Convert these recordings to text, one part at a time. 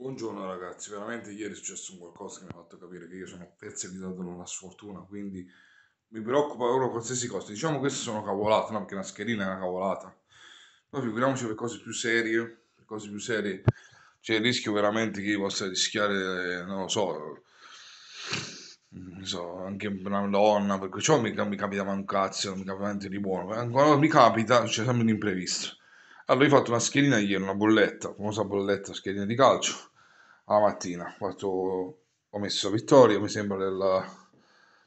Buongiorno ragazzi, veramente ieri è successo qualcosa che mi ha fatto capire che io sono perseguitato da una sfortuna, quindi mi preoccupa loro qualsiasi cosa. Diciamo che queste sono cavolate, no? Perché una mascherina è una cavolata. Ma figuriamoci per cose più serie, per cose più serie. C'è il rischio veramente che io possa rischiare, non lo so, non so anche una donna, perché ciò mi, mi capita un cazzo, non mi capita niente di buono. Quando mi capita c'è sempre un imprevisto allora ah, io ho fatto una schedina ieri, una bolletta, famosa bolletta, schedina di calcio, alla mattina. Ho, fatto, ho messo vittoria, mi sembra, del,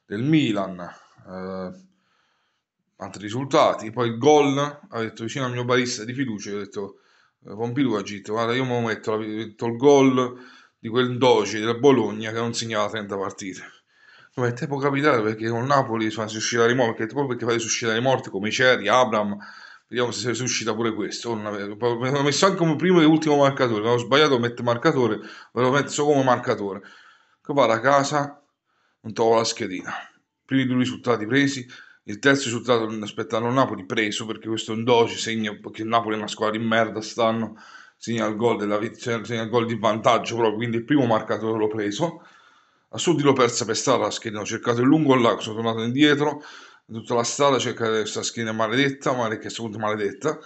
del Milan, eh, altri risultati. Poi il gol, ha detto vicino al mio barista di fiducia, ho detto, eh, Pompidou ha detto, guarda io mi metto, metto il gol di quel Doge del Bologna che non segnava 30 partite. Come te eh, può capitare perché con Napoli si uscirà i morti, perché proprio perché fate suscitare i morti come i Ceri, Abram, Vediamo se suscita pure questo. Oh, l'ho messo anche come primo e ultimo marcatore. Avevo sbagliato, metto marcatore, ve lo metto come marcatore. Che va da casa, non trovo la schedina. Primi due risultati presi, il terzo risultato aspettando Napoli preso perché questo è un doge segna perché Napoli è una squadra di merda stanno, segna il gol, della, segna il gol di vantaggio proprio, quindi il primo marcatore l'ho preso. A Sud l'ho persa per strada la schedina, ho cercato il lungo là, sono tornato indietro, tutta la strada cerca questa schiena maledetta, ma che è appunto maledetta.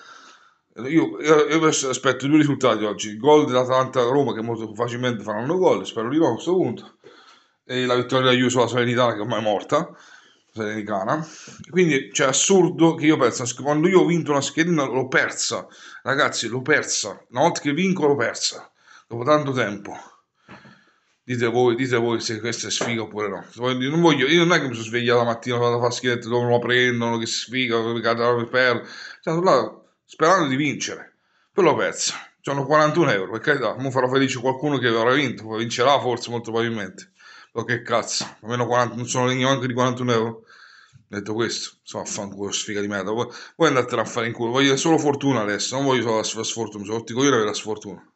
Io, io, io, aspetto due risultati oggi, il gol dell'Atalanta-Roma che molto facilmente faranno gol, spero di no a questo punto, e la vittoria della Juve sulla Salernitana che ormai è morta, Salernitana. Quindi cioè, è assurdo che io penso, quando io ho vinto una schedina l'ho persa, ragazzi l'ho persa, una volta che vinco l'ho persa, dopo tanto tempo. Dite voi, dite voi se questa è sfiga oppure no. Non voglio, io non è che mi sono svegliato la mattina per fare schietto dove lo prendono, che sfiga, che cadano per cioè, Sono là sperando di vincere. Poi l'ho perso. Sono 41 euro, per carità, non farò felice qualcuno che avrà vinto, vincerà forse molto probabilmente. Ma che cazzo, almeno 40, non sono degno anche di 41 euro. Detto questo, sono affanculo, sfiga di merda. Voi, andate a fare in culo, voglio solo fortuna adesso, non voglio solo la sfortuna, sono ti cogliere per la sfortuna.